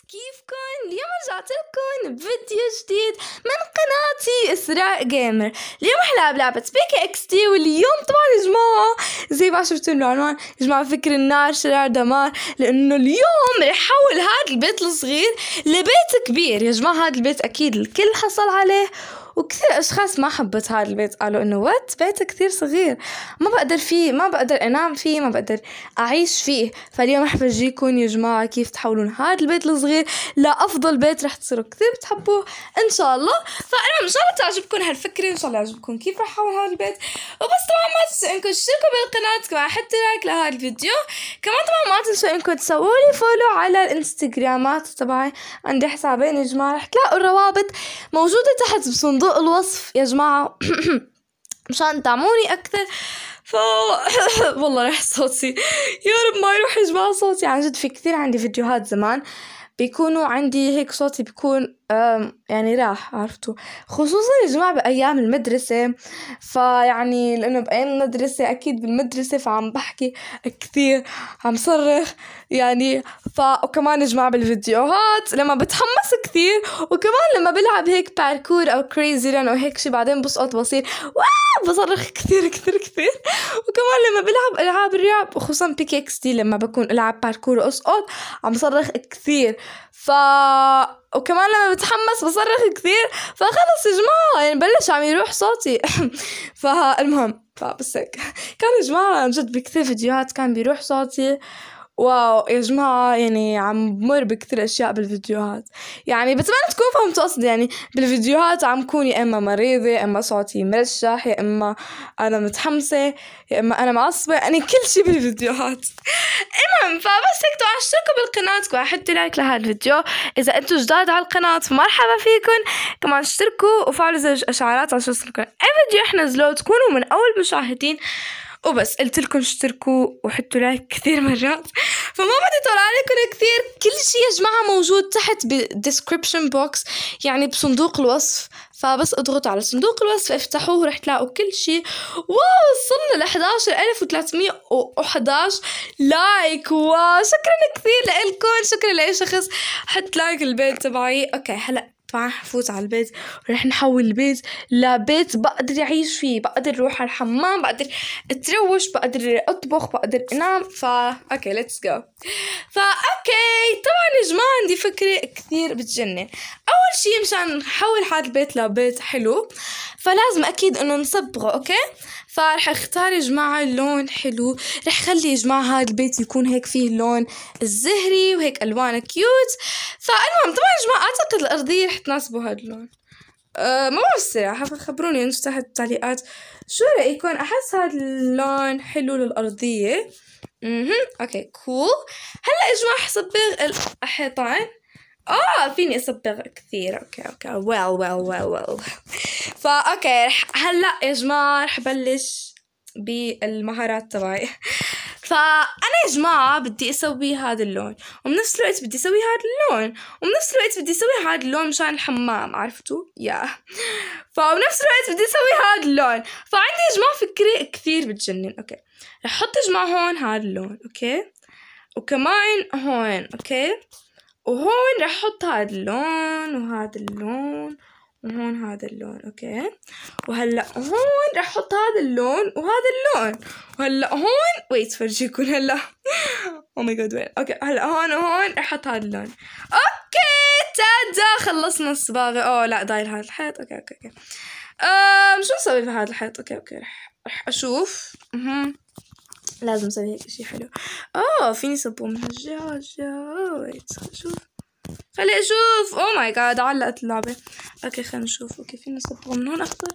كيفكن اليوم رجعت لكم بفيديو جديد من قناتي اسراء جيمر اليوم رح نلعب لعبه بيكي اكس تي واليوم طبعا يا جماعه زي ما شفتوا العنوان يا جماعه فكر النار شرار دمار لانه اليوم رح حول هذا البيت الصغير لبيت كبير يا جماعه هذا البيت اكيد الكل حصل عليه وكثير أشخاص ما حبت هذا البيت قالوا إنه وات بيت كثير صغير ما بقدر فيه ما بقدر أنام فيه ما بقدر أعيش فيه فاليوم رح فرجيكم يا جماعة كيف تحولون هذا البيت الصغير لأفضل بيت رح تصيروا كثير بتحبوه إن شاء الله فأنا إن شاء الله تعجبكم هالفكرة إن شاء الله يعجبكم كيف رح أحول هذا البيت وبس طبعا ما تنسوا إنكم تشتركوا بالقناة كمان حتى لايك لهذا الفيديو كمان طبعا ما تنسوا إنكم تسووا لي فولو على الانستغرامات تبعي عندي حسابين يا جماعة رح تلاقوا الروابط موجودة تحت بصندوق موضوع الوصف يا جماعة مشان تعموني أكثر ف والله راح صوتي يا رب ما يروح يا جماعة صوتي عن جد في كثير عندي فيديوهات زمان بيكونوا عندي هيك صوتي بيكون يعني راح عرفتوا خصوصا يا جماعة بأيام المدرسة فيعني لأنه بأيام المدرسة أكيد بالمدرسة فعم بحكي كثير عم صرخ يعني ف وكمان يا جماعة بالفيديوهات لما بتحمس كثير وكمان لما بلعب هيك باركور أو كريزي ران أو هيك شي بعدين بسقط بصير بصرخ كثير كثير كثير وكمان لما بلعب ألعاب الرعب وخصوصا بيكيكس اكس دي لما بكون ألعب باركور وأسقط عم صرخ كثير ف وكمان لما بتحمس بصرخ كثير فخلص يا جماعة يعني بلش عم يروح صوتي فالمهم فبس هيك كان يا جماعة عن جد بكثير فيديوهات كان بيروح صوتي واو يا جماعة يعني عم بمر بكتير أشياء بالفيديوهات يعني بتمنى تكونوا فهمتوا قصدي يعني بالفيديوهات عم كون يا إما مريضة يا إما صوتي مرشح يا إما أنا متحمسة يا إما أنا معصبة يعني كل شي بالفيديوهات المهم فبس هيك تبعوا اشتركوا بالقناة حطوا لايك لهذا الفيديو إذا أنتم جداد على القناة فمرحبا فيكم كمان اشتركوا وفعلوا زر الإشعارات عشان يوصلكم أي فيديو إحنا نزلوه تكونوا من أول مشاهدين وبس قلت لكم اشتركوا وحطوا لايك كثير مرات فما بدي طلع عليكم كثير كل شيء يا جماعه موجود تحت بالديسكربشن بوكس يعني بصندوق الوصف فبس اضغطوا على صندوق الوصف افتحوه رح تلاقوا كل شيء واو وصلنا ل 11311 لايك واو شكرا كثير لكم شكرا لاي شخص حط لايك البيت تبعي اوكي هلا فراح نفوت على البيت راح نحول البيت لبيت بقدر اعيش فيه بقدر اروح على الحمام بقدر اتروش بقدر اطبخ بقدر انام فا اوكي ليتس جو فا اوكي طبعا يا جماعه عندي فكره كثير بتجنن اول شيء مشان نحول هذا البيت لبيت حلو فلازم اكيد انه نصبغه اوكي فرح اختار يا جماعة لون حلو رح خلي يا جماعة هاد البيت يكون هيك فيه لون الزهري وهيك ألوان كيوت فالمهم طبعا يا جماعة أعتقد الأرضية رح تناسبوا هاد اللون أه ما بعرف الصراحة فخبروني انتو تحت التعليقات شو رأيكم أحس هاد اللون حلو للأرضية اها اوكي كول هلا يا جماعة حصبغ الحيطان اه فيني اصبغ كثير اوكي اوكي ويل ويل ويل ويل فا اوكي هلا يا جماعه رح بلش بالمهارات تبعي فانا يا جماعه بدي اسوي هذا اللون وبنفس الوقت بدي اسوي هذا اللون وبنفس الوقت بدي اسوي هذا اللون مشان الحمام عرفتوا يا فبنفس الوقت بدي اسوي هذا اللون فعندي يا جماعه فكره كثير بتجنن اوكي رح احط يا جماعه هون هذا اللون اوكي وكمان هون اوكي وهون راح احط هذا اللون وهذا اللون وهون هذا اللون اوكي وهلا هون راح احط هذا اللون وهذا اللون وهلا هون ويت فرجيكم هلا او ماي جاد وين اوكي هلا هون وهون راح احط هذا اللون اوكي تادا خلصنا الصباغه اوه لا داير هذا الحيط اوكي اوكي اوكي أم شو نسوي بهذا الحيط اوكي اوكي رح رح اشوف اها لازم اسوي هيك شي حلو اوه فيني صبه من هالجهة هالجهة ويت خليني اشوف خليني اشوف اوه ماي جاد علقت اللعبة اوكي خلينا نشوف اوكي فيني صبغه من هون اخضر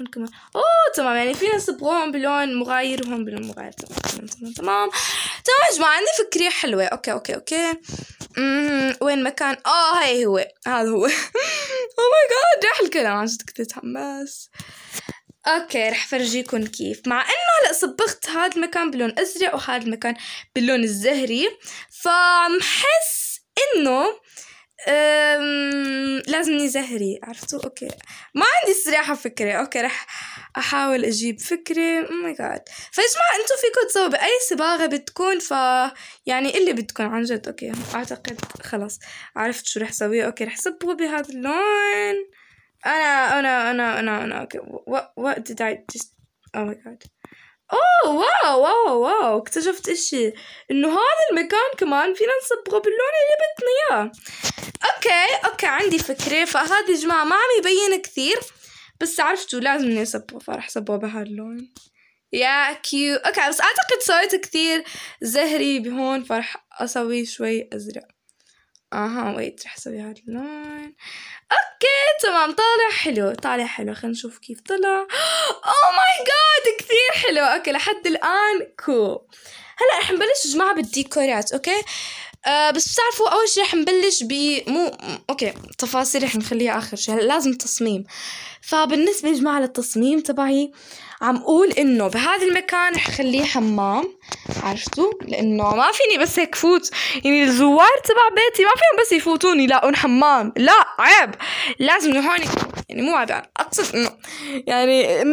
هون كمان اوه تمام يعني فيني نصبغهم بلون مغاير وهون بلون مغاير تمام تمام تمام تمام تمام يا جماعة عندي فكرة حلوة اوكي اوكي اوكي اممم وين مكان اه هي هو هذا هو اوه ماي جاد راح الكلام عن جد كنت اتحمس اوكي رح فرجيكم كيف مع انه هلا صبغت هذا المكان بلون ازرق وهذا المكان باللون الزهري فمحس انه أم... لازمني زهري عرفتوا اوكي ما عندي صراحة فكرة اوكي رح احاول اجيب فكرة او oh ماي جاد فيا جماعة انتم فيكم تسووا باي صباغة بتكون ف يعني اللي بتكون عن جد اوكي اعتقد خلص عرفت شو رح اسوي اوكي رح صبغه بهذا اللون انا انا انا انا انا أوكي what وات did I just oh my god اوه واو واو واو اكتشفت اشي انه هذا المكان كمان فينا نصبغه باللون اللي بدنا اياه اوكي اوكي عندي فكرة فهذا يا جماعة ما عم يبين كثير بس عرفتوا لازم نصبغه فرح صبغه بهاللون يا كيو اوكي بس اعتقد سويت كثير زهري بهون فرح اسوي شوي ازرق اها ويت رح اسوي هذا اللون اوكي تمام طالع حلو طالع حلو خلينا نشوف كيف طلع اوه ماي جاد كثير حلو اوكي لحد الان كو هلا رح نبلش يا جماعه بالديكورات اوكي أه بس بتعرفوا اول شيء رح نبلش ب مو اوكي تفاصيل رح نخليها اخر شيء هلا لازم تصميم فبالنسبه يا جماعه للتصميم تبعي أه عم قول انه بهذا المكان رح خليه حمام عرفتوا لانه ما فيني بس هيك فوت يعني الزوار تبع بيتي ما فيهم بس يفوتون يلاقون حمام لا عيب لازم هون يعني مو عيب يعني اقصد انه يعني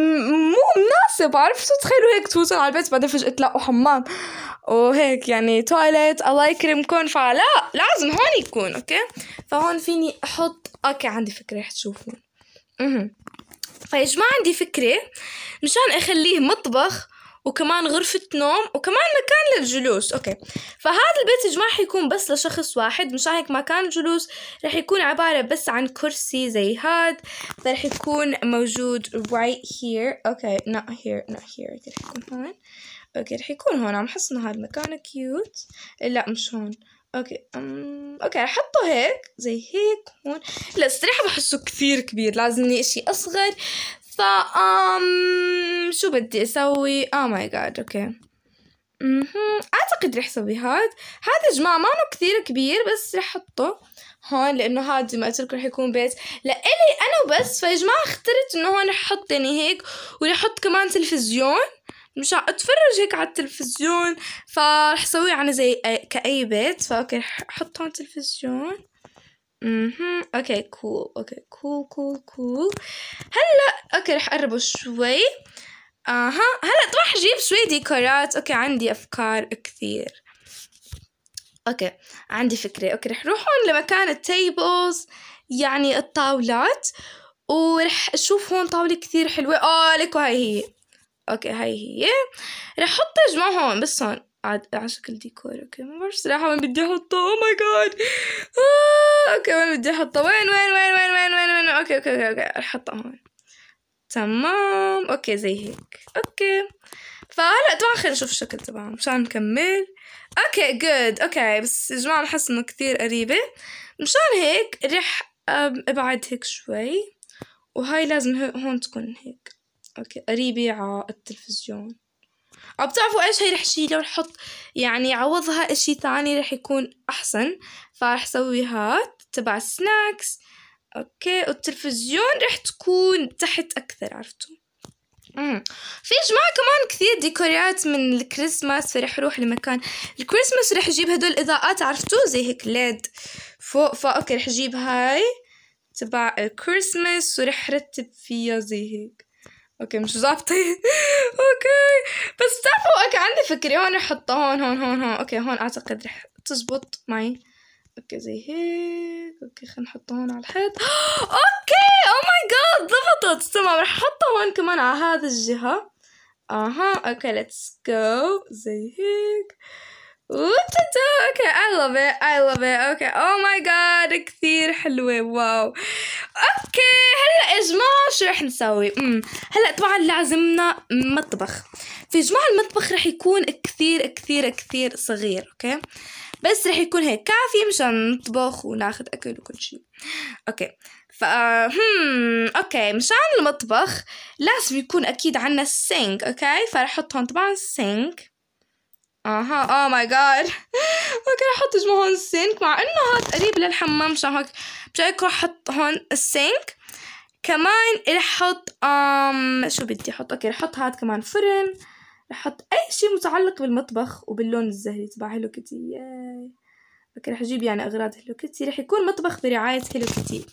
مو مناسب عرفتوا تخيلوا هيك تفوتوا على البيت بعدين فجاه تلاقوا حمام وهيك يعني تواليت الله يكرمكم فلا لازم هون يكون اوكي فهون فيني احط اوكي عندي فكره رح تشوفون فيا طيب، جماعة عندي فكرة مشان أخليه مطبخ وكمان غرفة نوم وكمان مكان للجلوس اوكي فهذا البيت يا جماعة حيكون بس لشخص واحد مشان هيك مكان الجلوس رح يكون عبارة بس عن كرسي زي هاد فرح يكون موجود right here اوكي not here not here اوكي رح يكون هون اوكي رح يكون هون عم حس انه هاد مكان كيوت لا مش هون اوكي اوكي رح احطه هيك زي هيك هون لا الصراحه بحسه كثير كبير لازمني اشي اصغر ف شو بدي اسوي او ماي جاد اوكي اعتقد رح اسوي هاد هذا يا جماعه ما هو كثير كبير بس رح احطه هون لانه هاد ما قلت رح يكون بيت لإلي انا وبس فيا جماعه اخترت انه هون رح احط يعني هيك ورح احط كمان تلفزيون مش اتفرج هيك على التلفزيون فرح اسويه عنا يعني زي كأي بيت فاوكي رح احطه على التلفزيون اها اوكي كول اوكي كول كول كول هلا اوكي رح اقربه شوي اها هلا طبعا اجيب شوي ديكورات اوكي عندي افكار كثير اوكي عندي فكره اوكي رح روح هون لمكان التيبلز يعني الطاولات ورح اشوف هون طاوله كثير حلوه اه لكو هاي هي اوكي هاي هي رح احط اجمعهم هون بس هون على شكل ديكور اوكي ما بعرف صراحه وين بدي احطه او ماي جاد اوكي وين بدي احطه وين وين وين وين وين وين, وين. اوكي اوكي اوكي, أوكي. رح احطه هون تمام اوكي زي هيك اوكي فهلا طبعا خلينا نشوف الشكل تبعه مشان نكمل اوكي جود اوكي بس يا جماعه بحس انه كثير قريبه مشان هيك رح ابعد هيك شوي وهاي لازم هون تكون هيك اوكي قريبة على التلفزيون أو بتعرفوا ايش هي رح شيلها ورح يعني عوضها اشي ثاني رح يكون احسن فرح سوي هات تبع السناكس اوكي والتلفزيون رح تكون تحت اكثر عرفتوا في جماعة كمان كثير ديكورات من الكريسماس فرح روح لمكان الكريسماس رح اجيب هدول الاضاءات عرفتوا زي هيك ليد فوق فاوكي رح اجيب هاي تبع الكريسماس ورح رتب فيها زي هيك اوكي مش ظابطه اوكي بس تعرفوا اوكي عندي فكره هون احطها هون هون هون هون اوكي هون اعتقد رح تزبط معي اوكي زي هيك اوكي خلينا نحطها هون على الحيط اوكي او ماي جاد ضبطت تمام رح احطها هون كمان على هذا الجهه اها اوكي ليتس جو زي هيك اوكي اي لاف ات اي لاف ات اوكي او ماي جاد كثير حلوه واو اوكي هلا يا جماعه شو رح نسوي امم هلا طبعا لازمنا مطبخ في جماعه المطبخ رح يكون كثير كثير كثير صغير اوكي بس رح يكون هيك كافي مشان نطبخ وناخذ اكل وكل شيء اوكي ف هم hmm، اوكي مشان المطبخ لازم يكون اكيد عنا السينك اوكي فرح احط هون طبعا السينك اها او ماي جاد اوكي رح احط جوا هون السينك مع انه هاد قريب للحمام مشان هيك مشان هيك رح احط هون السينك كمان رح احط ام um، شو بدي احط اوكي رح احط هاد كمان فرن رح احط اي شيء متعلق بالمطبخ وباللون الزهري تبع هيلو كيتي ياي اوكي رح اجيب يعني اغراض هيلو كيتي رح يكون مطبخ برعاية هيلو كيتي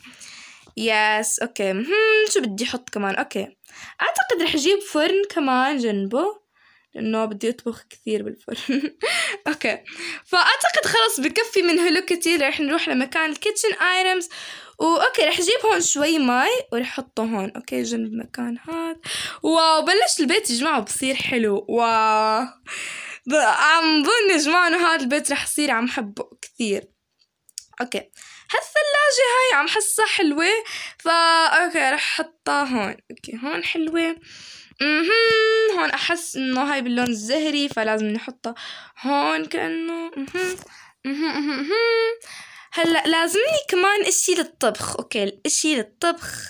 يس اوكي هم شو بدي احط كمان اوكي اعتقد رح اجيب فرن كمان جنبه لأنه بدي أطبخ كثير بالفرن أوكي فأعتقد خلص بكفي من هلو كتير رح نروح لمكان الكيتشن آيتمز اوكي رح اجيب هون شوي مي ورح أحطه هون أوكي جنب مكان هاد واو بلش البيت يا جماعة بصير حلو واو عم ظن يا جماعة إنه هاد البيت رح يصير عم حبه كثير اوكي هالثلاجة هاي عم حسها حلوة فا اوكي رح احطها هون اوكي هون حلوة هون احس انه هاي باللون الزهري فلازم نحطه هون كانه هلا لازمني كمان اشي للطبخ اوكي اشي للطبخ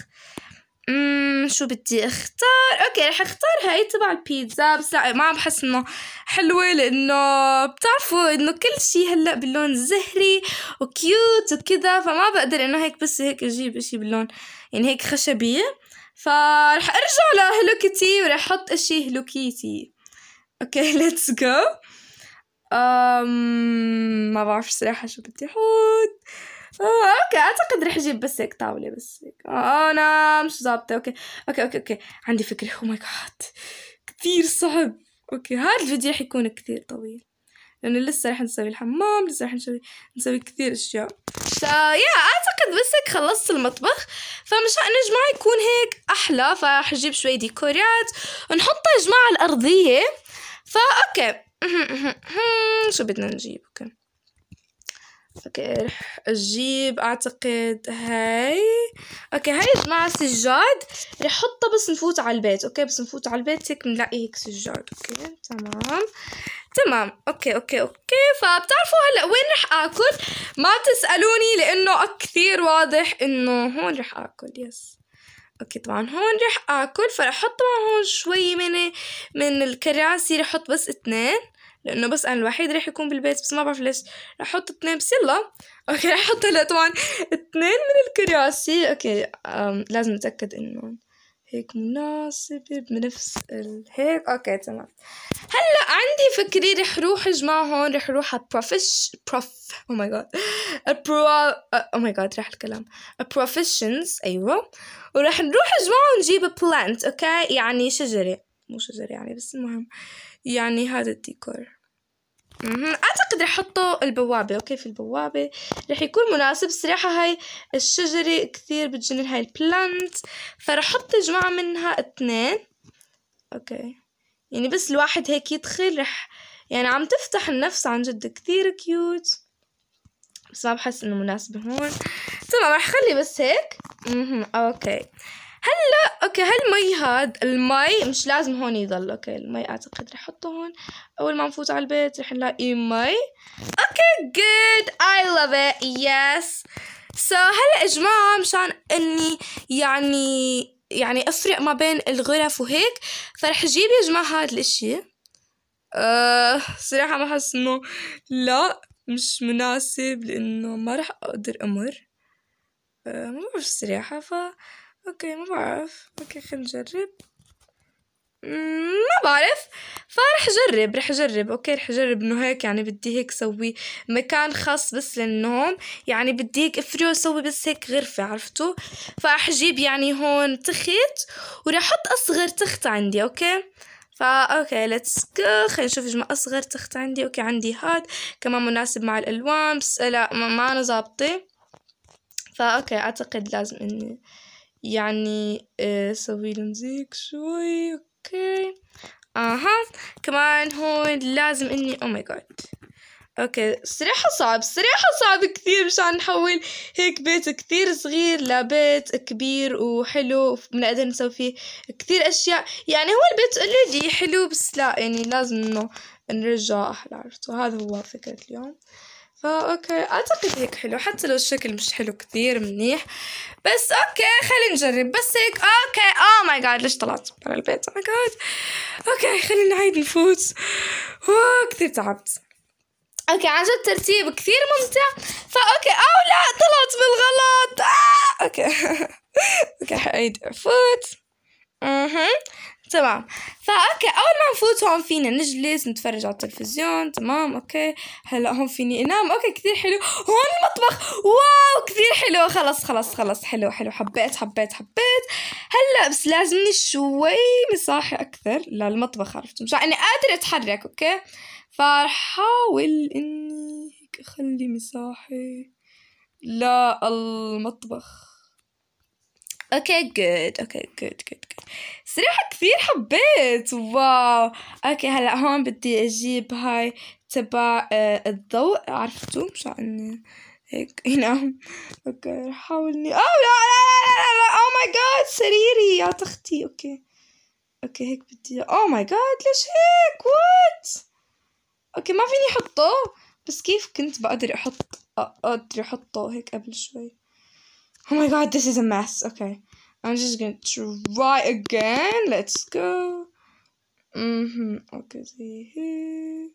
امم شو بدي اختار اوكي رح اختار هاي تبع البيتزا بس لا ما بحس انه حلوه لانه بتعرفوا انه كل شيء هلا باللون الزهري وكيوت وكذا فما بقدر انه هيك بس هيك اجيب اشي باللون يعني هيك خشبيه فرح ارجع لهلو كيتي ورح احط اشي هلو كيتي اوكي ليتس جو أم... ما بعرف صراحة شو بدي احط اوكي أه، اعتقد رح اجيب بس هيك طاولة بس هيك انا أه، أه، نعم، مش ظابطة اوكي اوكي اوكي اوكي عندي فكرة او ماي جاد كثير صعب اوكي هذا الفيديو رح يكون كثير طويل لأنه لسه رح نسوي الحمام لسه رح نسوي نسوي كثير أشياء يا أعتقد بس هيك خلصت المطبخ فمشان نجمع يكون هيك أحلى فرح أجيب شوي ديكورات ونحطها يا جماعة الأرضية فا أوكي شو بدنا نجيب أوكي اوكي رح اجيب اعتقد هاي اوكي هاي مع سجاد رح احطها بس نفوت على البيت اوكي بس نفوت على البيت هيك بنلاقي هيك سجاد اوكي تمام تمام اوكي اوكي اوكي فبتعرفوا هلا وين رح اكل ما تسالوني لانه كثير واضح انه هون رح اكل يس اوكي طبعا هون رح اكل فرح احط طبعا هون شوي من من الكراسي رح احط بس اثنين لانه بس انا الوحيد رح يكون بالبيت بس ما بعرف ليش رح احط اثنين بس يلا اوكي رح احط هلا طبعا اثنين من الكراسي اوكي لازم اتاكد انه هيك مناسبة بنفس هيك اوكي تمام هلا عندي فكري رح روح جماعة هون رح روح على بروفيش بروف او ماي جاد البرو او ماي جاد راح الكلام بروفيشنز ايوه ورح نروح جماعة ونجيب بلانت اوكي يعني شجرة مو شجرة يعني بس المهم يعني هذا الديكور اعتقد رح احطه البوابة اوكي في البوابة رح يكون مناسب صراحة هاي الشجرة كثير بتجنن هاي البلانت فرح احط جماعة منها اثنين اوكي يعني بس الواحد هيك يدخل رح يعني عم تفتح النفس عن جد كثير كيوت بس ما بحس انه مناسبة هون تمام طيب، رح خلي بس هيك اوكي هلا اوكي هالمي هاد المي مش لازم هون يضل اوكي المي اعتقد رح احطه هون اول ما نفوت على البيت رح نلاقي مي اوكي جود اي لاف ات يس سو هلا يا جماعه مشان اني يعني يعني افرق ما بين الغرف وهيك فرح اجيب يا جماعه هاد الاشي أه صراحه ما حس انه لا مش مناسب لانه ما رح اقدر امر أه ما بعرف الصراحه ف اوكي ما بعرف اوكي خلينا نجرب ما بعرف فرح جرب رح جرب اوكي رح جرب انه هيك يعني بدي هيك سوي مكان خاص بس للنوم يعني بدي هيك افريه اسوي بس هيك غرفة عرفتوا فرح اجيب يعني هون تخت ورح احط اصغر تخت عندي اوكي فا اوكي ليتس جو خلينا نشوف جماعة اصغر تخت عندي اوكي عندي هاد كمان مناسب مع الالوان بس لا ما انا ظابطه فا اوكي اعتقد لازم اني يعني آه، سوي له شوي اوكي اها كمان هون لازم اني او ماي جاد اوكي صراحة صعب صراحة صعب كثير مشان نحول هيك بيت كثير صغير لبيت كبير وحلو بنقدر نسوي فيه كثير اشياء يعني هو البيت اوريدي حلو بس لا يعني لازم انه نرجع احلى عرفتوا هذا هو فكرة اليوم اه، اوكي اعتقد هيك حلو حتى لو الشكل مش حلو كثير منيح بس اوكي خلينا نجرب بس هيك اوكي او ماي جاد ليش طلعت برا البيت ماي oh جاد اوكي خلينا نعيد نفوت اوه كثير تعبت اوكي عن جد ترتيب كثير ممتع فاوكي او لا طلعت بالغلط آه! اوكي اوكي حعيد افوت اها تمام فا اوكي اول ما نفوت هون فينا نجلس نتفرج على التلفزيون تمام اوكي هلا هون فيني انام اوكي كثير حلو هون المطبخ واو كثير حلو خلص خلص خلص حلو حلو حبيت حبيت حبيت هلا بس لازمني شوي مساحه اكثر للمطبخ عرفت مش اني يعني قادره اتحرك اوكي فرح احاول اني هيك اخلي مساحه للمطبخ اوكي جود اوكي جود جود جود صراحه كثير حبيت واو اوكي هلا هون بدي اجيب هاي تبع آه، الضوء عرفتوا مشان هيك هنا اوكي رح احاول اني او لا لا لا لا لا اوه ماي جاد سريري يا تختي اوكي اوكي هيك بدي اوه ماي جاد ليش هيك وات اوكي ما فيني احطه بس كيف كنت بقدر احط اقدر احطه هيك قبل شوي Oh my god, this is a mess. Okay. I'm just gonna try again. Let's go. Mhm. اوكي زي هيك.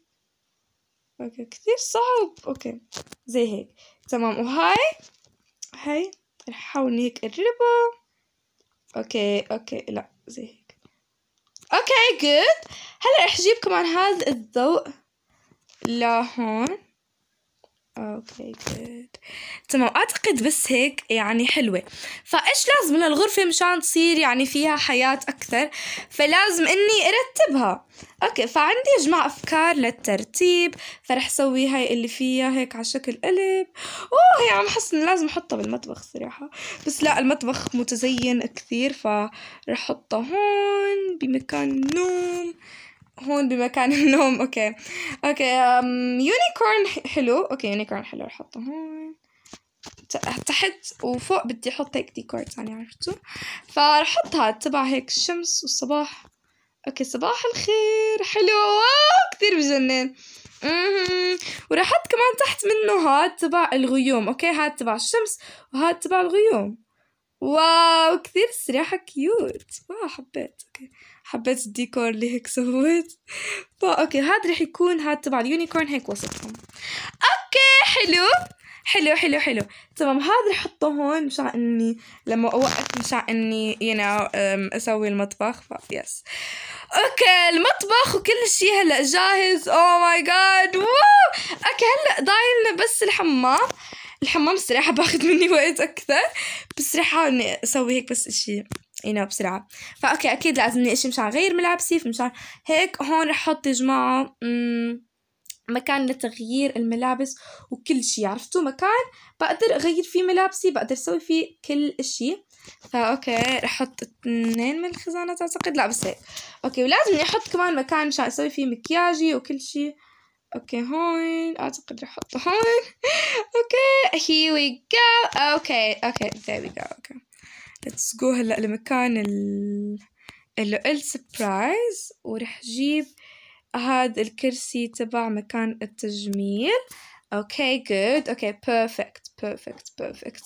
اوكي كثير صعب. اوكي. زي هيك. تمام وهاي هاي نحاول هيك اقربها. اوكي اوكي لا زي هيك. اوكي good. هلا رح جيب كمان هذا الضوء لهون. اوكي جود تمام اعتقد بس هيك يعني حلوه فايش لازم للغرفه مشان تصير يعني فيها حياه اكثر فلازم اني ارتبها اوكي فعندي اجمع افكار للترتيب فرح اسوي هاي اللي فيها هيك على شكل قلب اوه هي عم حس لازم احطها بالمطبخ صراحه بس لا المطبخ متزين كثير فرح احطها هون بمكان النوم هون بمكان النوم اوكي اوكي يونيكورن حلو اوكي يونيكورن حلو احطه هون تحت وفوق بدي احط هيك ديكور تاني عرفتوا فرح احط هاد تبع هيك الشمس والصباح اوكي صباح الخير حلو واو كثير بجنن أمم. وراح احط كمان تحت منه هاد تبع الغيوم اوكي هاد تبع الشمس وهاد تبع الغيوم واو كثير السريحة كيوت واو حبيت اوكي حبيت الديكور اللي هيك سويت اوكي هاد رح يكون هاد تبع اليونيكورن هيك وسطهم اوكي حلو حلو حلو حلو تمام هذا رح احطه هون مشان اني لما اوقف مشان اني يو نو اسوي المطبخ ف يس اوكي المطبخ وكل شيء هلا جاهز او ماي جاد اوكي هلا ضايلنا بس الحمام الحمام الصراحة باخد مني وقت أكثر أحاول إني أسوي هيك بس إشي يو بسرعة فأوكي أكيد إني إشي مشان غير ملابسي فمشان هيك هون رح أحط يا جماعة مكان لتغيير الملابس وكل شي عرفتوا مكان بقدر أغير فيه ملابسي بقدر أسوي فيه كل إشي فأوكي رح أحط اثنين من الخزانات أعتقد لا بس هيك أوكي ولازم أحط كمان مكان مشان أسوي فيه مكياجي وكل شي اوكي هون اعتقد رح احطه هون اوكي here we go اوكي اوكي there we go اوكي let's go هلا لمكان ال اللي قلت سبرايز ورح جيب هذا الكرسي تبع مكان التجميل اوكي جود اوكي بيرفكت بيرفكت بيرفكت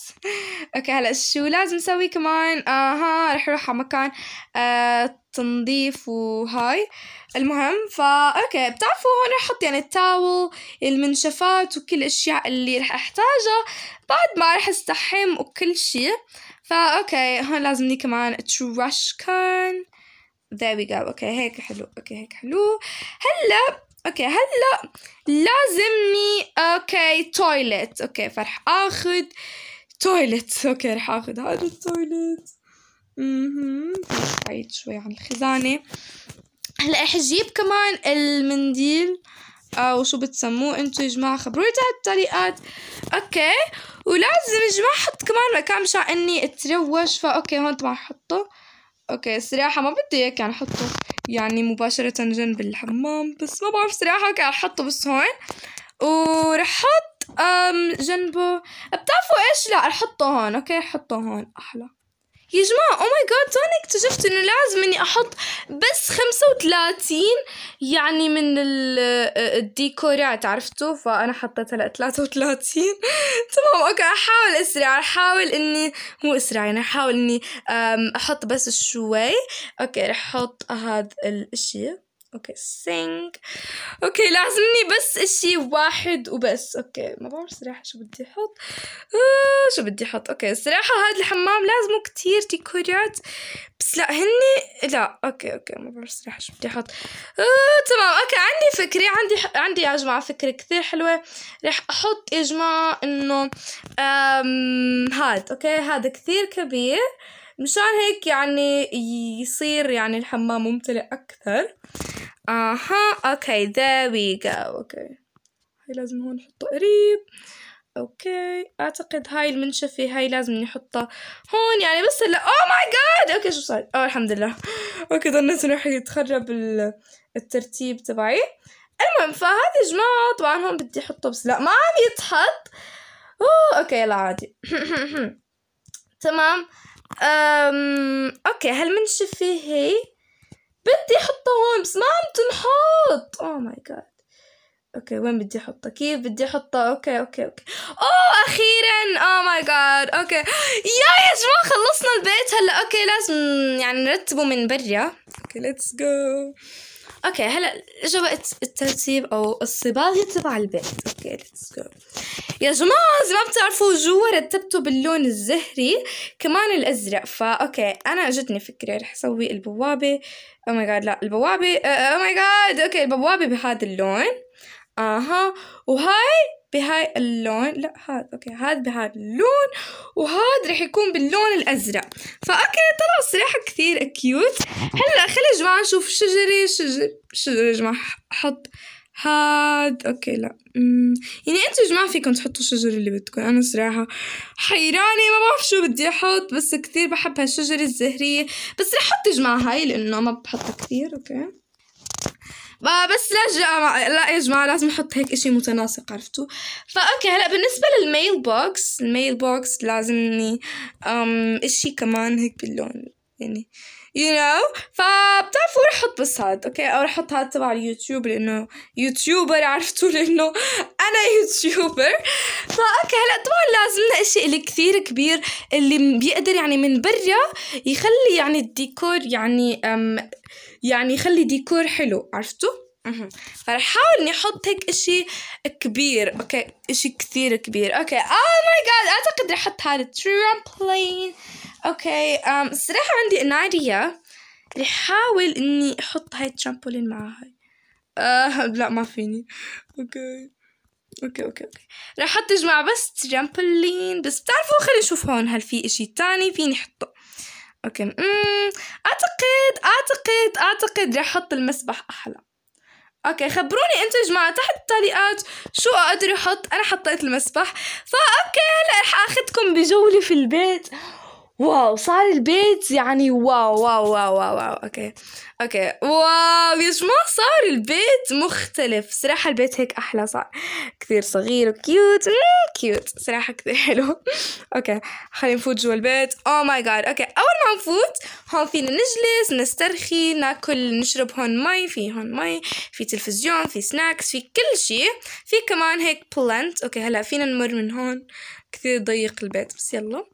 اوكي هلا شو لازم نسوي كمان اها آه رح اروح على مكان آه تنظيف وهاي المهم فا اوكي بتعرفوا هون رح احط يعني التاول المنشفات وكل الاشياء اللي رح احتاجها بعد ما رح استحم وكل شيء فا اوكي هون لازمني كمان تراش كان there we go اوكي هيك حلو اوكي هيك حلو هلا اوكي هلا لازمني اوكي تويلت اوكي فرح اخذ تويلت اوكي رح اخذ هذا التويلت بعيد شوي عن الخزانه هلا رح اجيب كمان المنديل او آه، شو بتسموه انتوا يا جماعه خبروني تحت التعليقات اوكي ولازم يا جماعه احط كمان مكان مشان اني اتروش فا اوكي هون طبعا احطه اوكي الصراحة ما بدي اياك يعني احطه يعني مباشرة جنب الحمام بس ما بعرف صراحة اوكي رح احطه بس هون ورح احط جنبه بتعرفوا ايش لا رح احطه هون اوكي رح حطه هون احلى يا جماعة او ماي جاد انا اكتشفت انه لازم اني احط بس خمسة وثلاثين يعني من الديكورات عرفتوا فانا حطيت هلا ثلاثة وثلاثين تمام اوكي احاول اسرع احاول اني مو اسرع يعني احاول اني احط بس شوي اوكي رح احط هذا الاشي اوكي سينك اوكي لازمني بس اشي واحد وبس اوكي ما بعرف صراحة شو بدي احط آه شو بدي احط اوكي صراحة هذا الحمام لازمه كتير ديكورات بس لا هن لا اوكي اوكي ما بعرف صراحة شو بدي احط آه تمام اوكي عندي فكرة عندي عندي يا جماعة فكرة كتير حلوة رح احط يا جماعة انه هاد اوكي هذا كثير كبير مشان هيك يعني يصير يعني الحمام ممتلئ اكثر اها اوكي there we go اوكي هاي لازم هون نحطه قريب اوكي اعتقد هاي المنشفة هاي لازم نحطها هون يعني بس هلا اوه ماي جاد اوكي شو صار اه الحمد لله اوكي ظنيت انه رح يتخرب الترتيب تبعي المهم فهذا يا جماعة طبعا هون بدي احطه بس لا ما عم يتحط اوه اوكي يلا عادي تمام أم... اوكي هالمنشفة هي بدي احطه هون بس ما عم تنحط او ماي جاد اوكي وين بدي احطه كيف بدي احطه اوكي اوكي اوكي اوه اخيرا او ماي جاد اوكي يا يا جماعه خلصنا البيت هلا اوكي لازم يعني نرتبه من برا اوكي ليتس جو اوكي هلا اجى وقت الترتيب او الصباغه تبع البيت اوكي ليتس جو يا جماعة إذا ما بتعرفوا جوا رتبته باللون الزهري كمان الأزرق فا أوكي أنا اجتني فكرة رح أسوي البوابة أو ماي جاد لا البوابة أو ماي جاد أوكي البوابة بهذا اللون أها وهاي بهاي اللون لا هذا اوكي هذا بهذا اللون وهذا رح يكون باللون الازرق فاوكي طلع صراحه كثير كيوت هلا خلي يا جماعه نشوف شجره شجر شجره يا جماعه حط هاد اوكي لا مم. يعني انتوا جماعة فيكم تحطوا الشجر اللي بدكم انا صراحة حيرانة ما بعرف شو بدي احط بس كثير بحب هالشجرة الزهرية بس رح احط جماعة هاي لانه ما بحطها كثير اوكي بس لا جماعة لا يا جماعة لازم نحط هيك اشي متناسق عرفتوا فاوكي هلا بالنسبة للميل بوكس الميل بوكس لازمني اشي كمان هيك باللون يعني you know? فبتعرفوا رح احط بس هاد اوكي او رح احط هاد تبع اليوتيوب لانه يوتيوبر عرفتوا لانه انا يوتيوبر فا اوكي هلا طبعا لازمنا اشي اللي كثير كبير اللي بيقدر يعني من برا يخلي يعني الديكور يعني أم يعني يخلي ديكور حلو عرفتوا اها فرح احاول اني احط هيك اشي كبير اوكي اشي كثير كبير اوكي اوه ماي جاد اعتقد رح احط هذا ترامبلين اوكي أم الصراحة عندي ان ايديا رح احاول اني احط هاي الترامبولين مع هاي آه لا ما فيني اوكي اوكي اوكي اوكي رح احط جماعة بس ترامبولين بس بتعرفوا خلينا نشوف هون هل في اشي تاني فيني احطه اوكي مم. اعتقد اعتقد اعتقد رح احط المسبح احلى اوكي خبروني انتوا يا جماعه تحت التعليقات شو اقدر احط انا حطيت المسبح فا اوكي هلا رح اخذكم بجوله في البيت واو صار البيت يعني واو واو واو واو, واو. اوكي اوكي واو يا جماعة صار البيت مختلف صراحة البيت هيك احلى صار كثير صغير وكيوت كيوت صراحة كثير حلو اوكي خلينا نفوت جوا البيت او ماي جاد اوكي اول ما نفوت هون فينا نجلس نسترخي ناكل نشرب هون مي في هون مي في تلفزيون في سناكس في كل شيء في كمان هيك بلانت اوكي هلا فينا نمر من هون كثير ضيق البيت بس يلا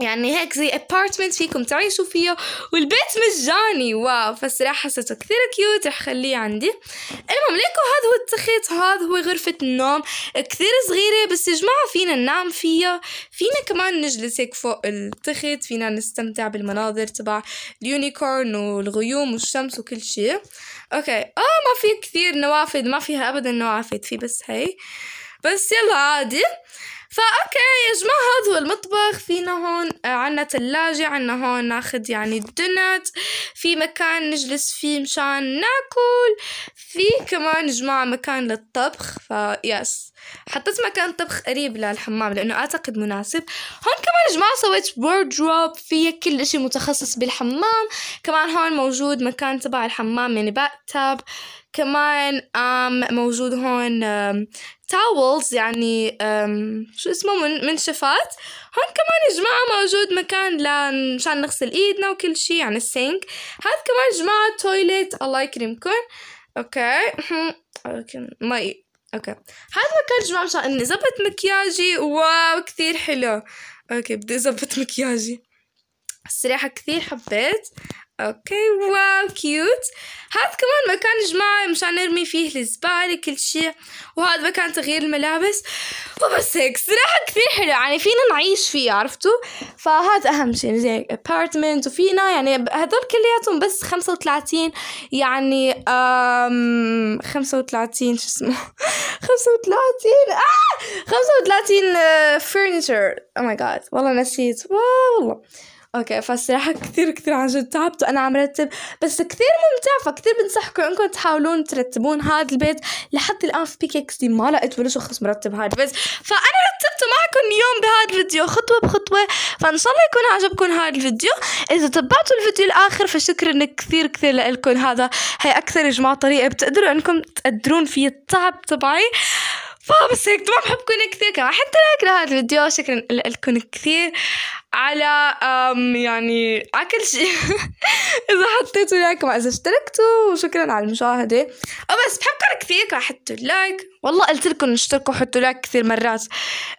يعني هيك زي ابارتمنت فيكم تعيشوا فيه والبيت مجاني واو فالصراحة حسيته كثير كيوت رح خليه عندي المهم ليكو هذا هو التخيط هذا هو غرفة النوم كثير صغيرة بس يا جماعة فينا ننام فيها فينا كمان نجلس هيك فوق التخت فينا نستمتع بالمناظر تبع اليونيكورن والغيوم والشمس وكل شيء اوكي اه ما في كثير نوافذ ما فيها ابدا نوافذ في بس هي بس يلا عادي فأوكي يا جماعة هذا هو المطبخ فينا هون آه، عنا تلاجة عنا هون ناخد يعني الدنت في مكان نجلس فيه مشان ناكل في كمان جماعة مكان للطبخ يس حطيت مكان طبخ قريب للحمام لأنه أعتقد مناسب هون كمان جماعة سويت وردروب فيه كل إشي متخصص بالحمام كمان هون موجود مكان تبع الحمام يعني باك تاب كمان um, موجود هون تاولز يعني شو اسمه من منشفات هون كمان يا جماعة موجود مكان مشان نغسل ايدنا وكل شي يعني السينك هاد كمان جماعة تويلت الله يكرمكم اوكي اوكي مي اوكي هذا مكان جماعة مشان اني زبط مكياجي واو كثير حلو اوكي بدي زبط مكياجي الصراحة كثير حبيت اوكي واو كيوت هذا كمان مكان جماعي مشان نرمي فيه الزبالة كل شيء وهذا مكان تغيير الملابس وبس هيك صراحة كثير حلو يعني فينا نعيش فيه عرفتوا فهذا اهم شيء زي ابارتمنت وفينا يعني هذول كلياتهم بس 35 يعني امم 35 شو اسمه 35 آه 35 فرنشر فرنتشر او ماي جاد والله نسيت واو والله اوكي فالصراحه كثير كثير عن جد تعبت وانا عم رتب بس كثير ممتع فكثير بنصحكم انكم تحاولون ترتبون هذا البيت لحد الان في بيكيكس دي ما لقيت ولا شخص مرتب هذا البيت فانا رتبته معكم اليوم بهذا الفيديو خطوه بخطوه فان شاء الله يكون عجبكم هذا الفيديو اذا تبعتوا الفيديو الاخر فشكرا كثير كثير لكم هذا هي اكثر يا جماعه طريقه بتقدروا انكم تقدرون في التعب تبعي فبس هيك طبعا بحبكم كثير كمان حتى لايك لهذا الفيديو شكرا لكم كثير على أم يعني على كل شيء اذا حطيتوا لايك كمان اذا اشتركتوا وشكرا على المشاهده أو بس بحبكم كثير كمان حطوا لايك والله قلت لكم اشتركوا حطوا لايك كثير مرات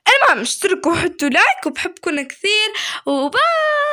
المهم اشتركوا حطوا لايك وبحبكم كثير وباي